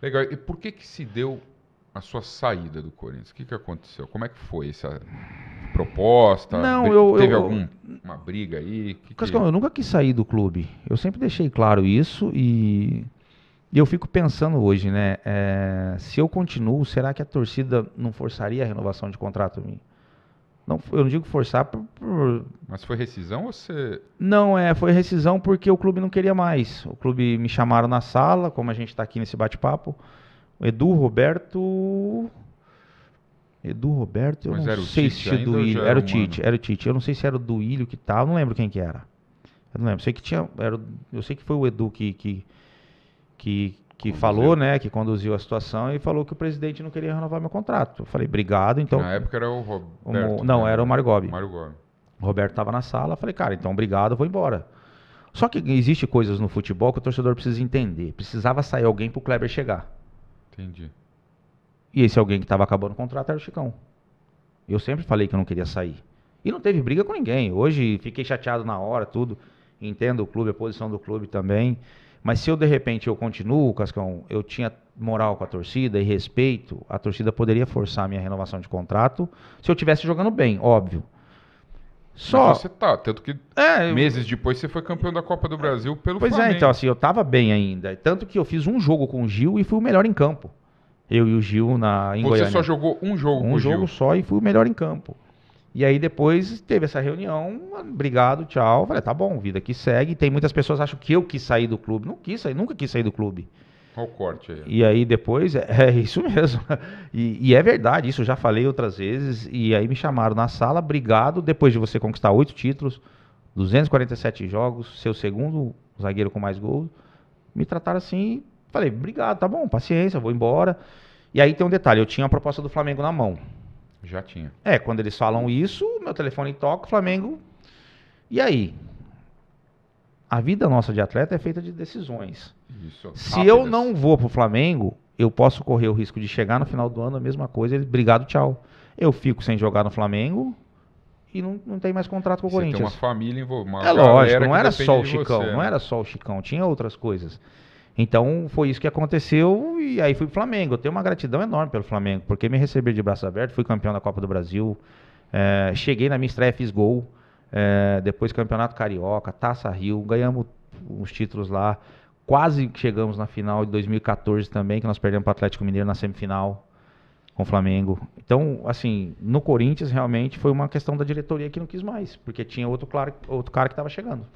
Legal. E por que que se deu a sua saída do Corinthians? O que, que aconteceu? Como é que foi essa proposta? Não, eu teve eu, alguma briga aí? Que Cascão, que... eu nunca quis sair do clube. Eu sempre deixei claro isso e eu fico pensando hoje, né? É, se eu continuo, será que a torcida não forçaria a renovação de contrato minha? Não, eu não digo forçar por, por mas foi rescisão ou você. Não, é, foi rescisão porque o clube não queria mais. O clube me chamaram na sala, como a gente está aqui nesse bate-papo. Edu Roberto. Edu Roberto, eu Mas não sei se o Duílio. Era, era, o Tite, era o Tite. Eu não sei se era o Ilho que tal, não lembro quem que era. Eu não lembro. Sei que tinha, era, eu sei que foi o Edu que, que, que, que falou, né? Que conduziu a situação e falou que o presidente não queria renovar meu contrato. Eu falei, obrigado. Então, na época era o Roberto. O, não, né? era o Margob. Margob. O Roberto estava na sala, falei, cara, então obrigado, vou embora. Só que existe coisas no futebol que o torcedor precisa entender. Precisava sair alguém para o Kleber chegar. Entendi. E esse alguém que estava acabando o contrato era o Chicão. Eu sempre falei que eu não queria sair. E não teve briga com ninguém. Hoje fiquei chateado na hora, tudo. Entendo o clube, a posição do clube também. Mas se eu de repente eu continuo, Cascão, eu tinha moral com a torcida e respeito, a torcida poderia forçar a minha renovação de contrato se eu estivesse jogando bem, óbvio. Só. Mas você tá, tanto que é, eu... meses depois você foi campeão da Copa do Brasil pelo pois é, Flamengo. Pois é, então assim, eu tava bem ainda. Tanto que eu fiz um jogo com o Gil e fui o melhor em campo. Eu e o Gil na em Você Goiânia. só jogou um jogo um com o Gil? Um jogo só e fui o melhor em campo. E aí depois teve essa reunião, obrigado, tchau. Falei, tá bom, vida que segue. Tem muitas pessoas que acham que eu quis sair do clube. Não quis sair, nunca quis sair do clube. Olha o corte aí. E aí depois, é, é isso mesmo. E, e, é verdade, isso eu já falei outras vezes. E aí me chamaram na sala, obrigado, depois de você conquistar oito títulos, 247 jogos, seu segundo zagueiro com mais gols. Me trataram assim, falei, obrigado, tá bom, paciência, vou embora. E aí tem um detalhe, eu tinha a proposta do Flamengo na mão. Já tinha. É, quando eles falam isso, meu telefone toca, Flamengo. E aí? a vida nossa de atleta é feita de decisões. Isso, Se eu não vou para o Flamengo, eu posso correr o risco de chegar no final do ano a mesma coisa, ele, obrigado, tchau. Eu fico sem jogar no Flamengo e não, não tem mais contrato com o Corinthians. Tem uma família envolvida. É lógico, não era só o Chicão, você, né? não era só o Chicão, tinha outras coisas. Então foi isso que aconteceu e aí fui pro Flamengo. Eu tenho uma gratidão enorme pelo Flamengo, porque me recebeu de braço aberto, fui campeão da Copa do Brasil, é, cheguei na minha estreia, fiz gol. É, depois Campeonato Carioca, Taça Rio, ganhamos uns títulos lá. Quase chegamos na final de 2014 também, que nós perdemos para o Atlético Mineiro na semifinal com o Flamengo. Então, assim, no Corinthians realmente foi uma questão da diretoria que não quis mais, porque tinha outro, claro, outro cara que estava chegando.